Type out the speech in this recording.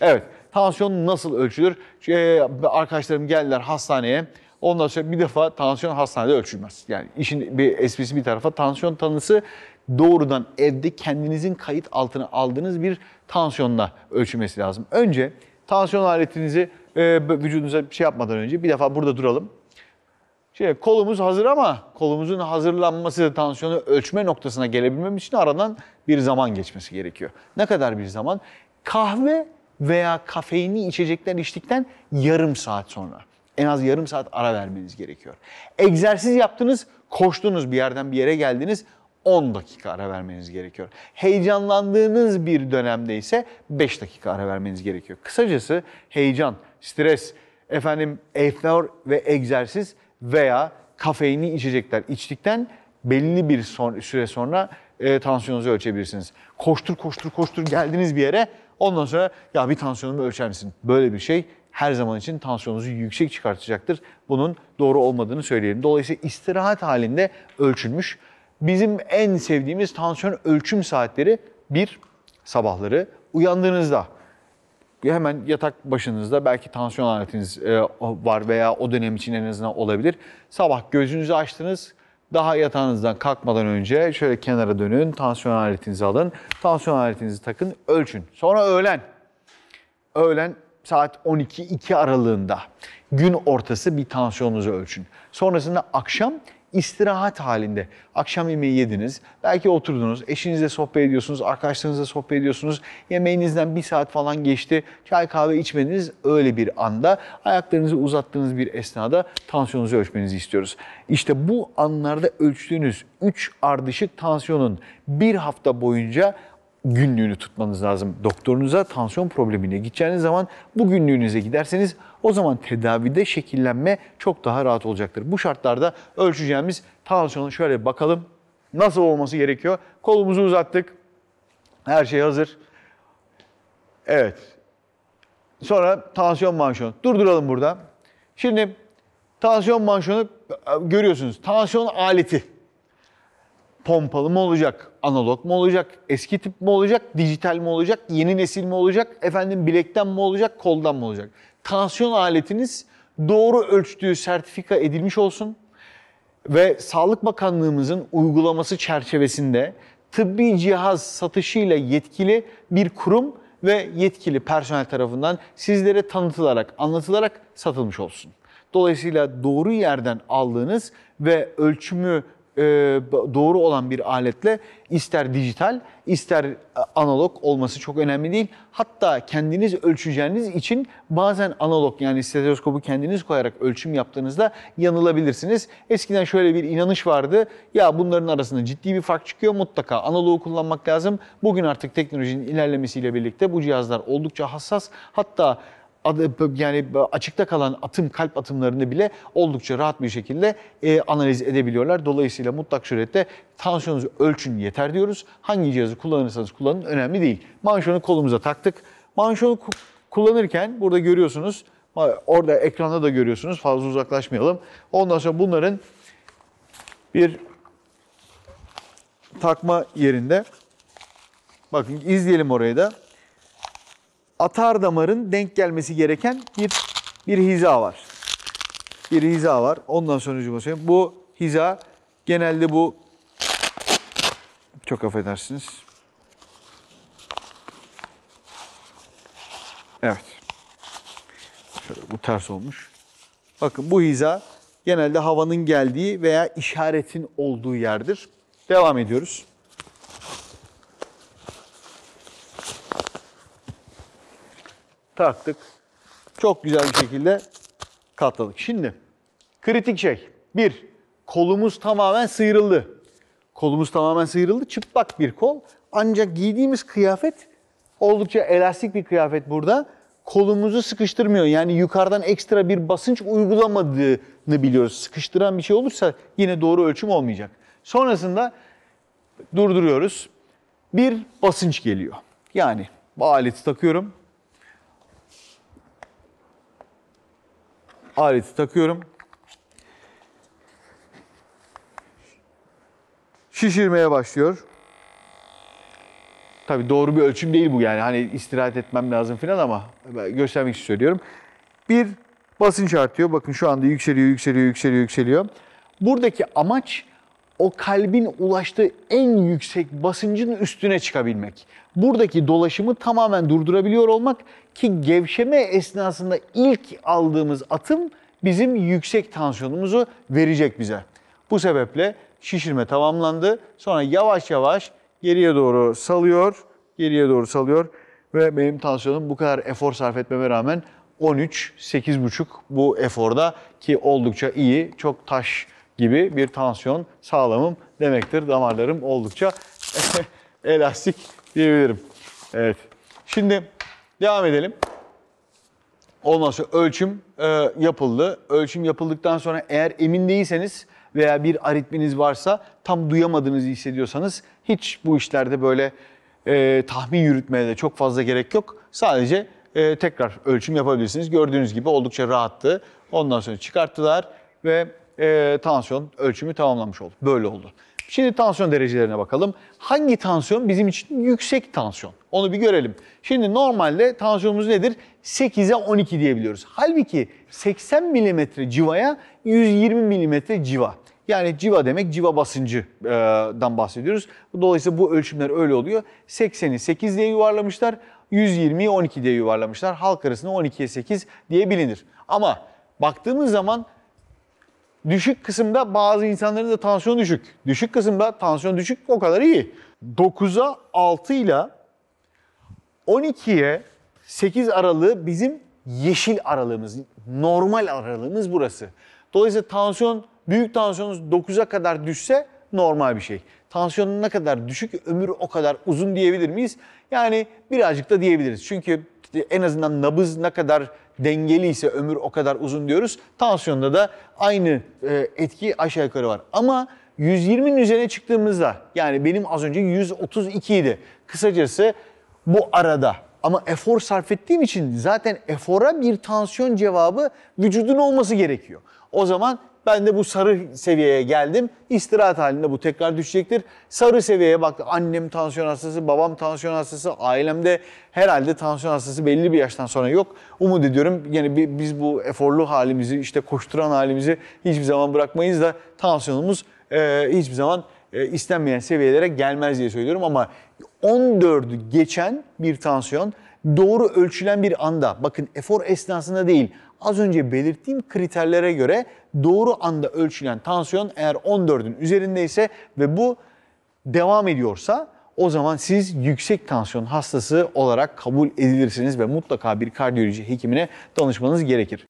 Evet, tansiyon nasıl ölçülür? Ee, arkadaşlarım geldiler hastaneye. Ondan sonra bir defa tansiyon hastanede ölçülmez. Yani işin bir esprisi bir tarafa tansiyon tanısı doğrudan evde kendinizin kayıt altına aldığınız bir tansiyonla ölçülmesi lazım. Önce tansiyon aletinizi e, vücudunuza şey yapmadan önce bir defa burada duralım. Şey, kolumuz hazır ama kolumuzun hazırlanması da tansiyonu ölçme noktasına gelebilmem için aradan bir zaman geçmesi gerekiyor. Ne kadar bir zaman? Kahve veya kafeinli içecekler içtikten yarım saat sonra. En az yarım saat ara vermeniz gerekiyor. Egzersiz yaptınız, koştunuz bir yerden bir yere geldiniz 10 dakika ara vermeniz gerekiyor. Heyecanlandığınız bir dönemde ise 5 dakika ara vermeniz gerekiyor. Kısacası heyecan, stres, efendim efor ve egzersiz veya kafeinli içecekler içtikten belli bir süre sonra e, tansiyonunuzu ölçebilirsiniz. Koştur koştur koştur geldiniz bir yere Ondan sonra ya bir tansiyonumu ölçer misin? Böyle bir şey her zaman için tansiyonunuzu yüksek çıkartacaktır. Bunun doğru olmadığını söyleyelim. Dolayısıyla istirahat halinde ölçülmüş. Bizim en sevdiğimiz tansiyon ölçüm saatleri bir sabahları uyandığınızda hemen yatak başınızda belki tansiyon aletiniz e, var veya o dönem için en azından olabilir. Sabah gözünüzü açtınız, daha yatağınızdan kalkmadan önce şöyle kenara dönün, tansiyon aletinizi alın. Tansiyon aletinizi takın, ölçün. Sonra öğlen. Öğlen saat 12-2 aralığında gün ortası bir tansiyonunuzu ölçün. Sonrasında akşam istirahat halinde. Akşam yemeği yediniz, belki oturdunuz, eşinizle sohbet ediyorsunuz, arkadaşlarınızla sohbet ediyorsunuz. Yemeğinizden bir saat falan geçti, çay kahve içmeniz Öyle bir anda ayaklarınızı uzattığınız bir esnada tansiyonunuzu ölçmenizi istiyoruz. İşte bu anlarda ölçtüğünüz 3 ardışık tansiyonun bir hafta boyunca günlüğünü tutmanız lazım. Doktorunuza tansiyon problemine gideceğiniz zaman bu günlüğünüze giderseniz o zaman tedavide şekillenme çok daha rahat olacaktır. Bu şartlarda ölçeceğimiz tansiyonu şöyle bakalım nasıl olması gerekiyor. Kolumuzu uzattık. Her şey hazır. Evet. Sonra tansiyon manşonu. Durduralım burada. Şimdi tansiyon manşonu e, görüyorsunuz. Tansiyon aleti pompalı mı olacak, analog mu olacak, eski tip mi olacak, dijital mi olacak, yeni nesil mi olacak, efendim bilekten mi olacak, koldan mı olacak? Tansiyon aletiniz doğru ölçtüğü sertifika edilmiş olsun ve Sağlık Bakanlığımızın uygulaması çerçevesinde tıbbi cihaz satışıyla yetkili bir kurum ve yetkili personel tarafından sizlere tanıtılarak, anlatılarak satılmış olsun. Dolayısıyla doğru yerden aldığınız ve ölçümü e, doğru olan bir aletle ister dijital ister e, analog olması çok önemli değil. Hatta kendiniz ölçeceğiniz için bazen analog yani stetoskopu kendiniz koyarak ölçüm yaptığınızda yanılabilirsiniz. Eskiden şöyle bir inanış vardı. Ya bunların arasında ciddi bir fark çıkıyor mutlaka analogu kullanmak lazım. Bugün artık teknolojinin ilerlemesiyle birlikte bu cihazlar oldukça hassas. Hatta yani açıkta kalan atım kalp atımlarını bile oldukça rahat bir şekilde e, analiz edebiliyorlar. Dolayısıyla mutlak surette tansiyonunuzu ölçün yeter diyoruz. Hangi cihazı kullanırsanız kullanın önemli değil. Manşonu kolumuza taktık. Manşonu kullanırken burada görüyorsunuz orada ekranda da görüyorsunuz fazla uzaklaşmayalım. Ondan sonra bunların bir takma yerinde bakın izleyelim orayı da atar damarın denk gelmesi gereken bir bir hiza var. Bir hiza var. Ondan sonra söyleyeyim. Bu hiza genelde bu çok affedersiniz. Evet. Şöyle bu ters olmuş. Bakın bu hiza genelde havanın geldiği veya işaretin olduğu yerdir. Devam ediyoruz. taktık. Çok güzel bir şekilde katladık. Şimdi kritik şey. Bir, kolumuz tamamen sıyrıldı. Kolumuz tamamen sıyrıldı. Çıplak bir kol. Ancak giydiğimiz kıyafet oldukça elastik bir kıyafet burada. Kolumuzu sıkıştırmıyor. Yani yukarıdan ekstra bir basınç uygulamadığını biliyoruz. Sıkıştıran bir şey olursa yine doğru ölçüm olmayacak. Sonrasında durduruyoruz. Bir basınç geliyor. Yani aleti takıyorum. aleti takıyorum. Şişirmeye başlıyor. Tabii doğru bir ölçüm değil bu yani. Hani istirahat etmem lazım falan ama göstermek için söylüyorum. Bir basınç artıyor. Bakın şu anda yükseliyor, yükseliyor, yükseliyor, yükseliyor. Buradaki amaç o kalbin ulaştığı en yüksek basıncın üstüne çıkabilmek. Buradaki dolaşımı tamamen durdurabiliyor olmak ki gevşeme esnasında ilk aldığımız atım bizim yüksek tansiyonumuzu verecek bize. Bu sebeple şişirme tamamlandı. Sonra yavaş yavaş geriye doğru salıyor, geriye doğru salıyor ve benim tansiyonum bu kadar efor sarf etmeme rağmen 13, 8,5 bu eforda ki oldukça iyi, çok taş gibi bir tansiyon sağlamım demektir. Damarlarım oldukça elastik diyebilirim. Evet. Şimdi devam edelim. Ondan sonra ölçüm e, yapıldı. Ölçüm yapıldıktan sonra eğer emin değilseniz veya bir aritminiz varsa tam duyamadığınızı hissediyorsanız hiç bu işlerde böyle e, tahmin yürütmeye de çok fazla gerek yok. Sadece e, tekrar ölçüm yapabilirsiniz. Gördüğünüz gibi oldukça rahattı. Ondan sonra çıkarttılar ve e, tansiyon ölçümü tamamlamış olduk. Böyle oldu. Şimdi tansiyon derecelerine bakalım. Hangi tansiyon bizim için yüksek tansiyon? Onu bir görelim. Şimdi normalde tansiyonumuz nedir? 8'e 12 diyebiliyoruz. Halbuki 80 mm civaya 120 mm civa. Yani civa demek civa basıncıdan bahsediyoruz. Dolayısıyla bu ölçümler öyle oluyor. 80'i 8 diye yuvarlamışlar, 120'yi 12 diye yuvarlamışlar. Halk arasında 12'ye 8 diye bilinir. Ama baktığımız zaman Düşük kısımda bazı insanların da tansiyon düşük. Düşük kısımda tansiyon düşük o kadar iyi. 9'a 6 ile 12'ye 8 aralığı bizim yeşil aralığımız, normal aralığımız burası. Dolayısıyla tansiyon, büyük tansiyonunuz 9'a kadar düşse normal bir şey. Tansiyonun ne kadar düşük ömür o kadar uzun diyebilir miyiz? Yani birazcık da diyebiliriz. Çünkü en azından nabız ne kadar dengeli ise ömür o kadar uzun diyoruz. Tansiyonda da aynı e, etki aşağı yukarı var. Ama 120'nin üzerine çıktığımızda yani benim az önce 132 idi. Kısacası bu arada ama efor sarf ettiğim için zaten efora bir tansiyon cevabı vücudun olması gerekiyor. O zaman ben de bu sarı seviyeye geldim. İstirahat halinde bu tekrar düşecektir. Sarı seviyeye bak annem tansiyon hastası, babam tansiyon hastası, ailemde herhalde tansiyon hastası belli bir yaştan sonra yok. Umut ediyorum yani biz bu eforlu halimizi, işte koşturan halimizi hiçbir zaman bırakmayız da tansiyonumuz e, hiçbir zaman e, istenmeyen seviyelere gelmez diye söylüyorum ama 14'ü geçen bir tansiyon doğru ölçülen bir anda bakın efor esnasında değil az önce belirttiğim kriterlere göre doğru anda ölçülen tansiyon eğer 14'ün üzerindeyse ve bu devam ediyorsa o zaman siz yüksek tansiyon hastası olarak kabul edilirsiniz ve mutlaka bir kardiyoloji hekimine danışmanız gerekir.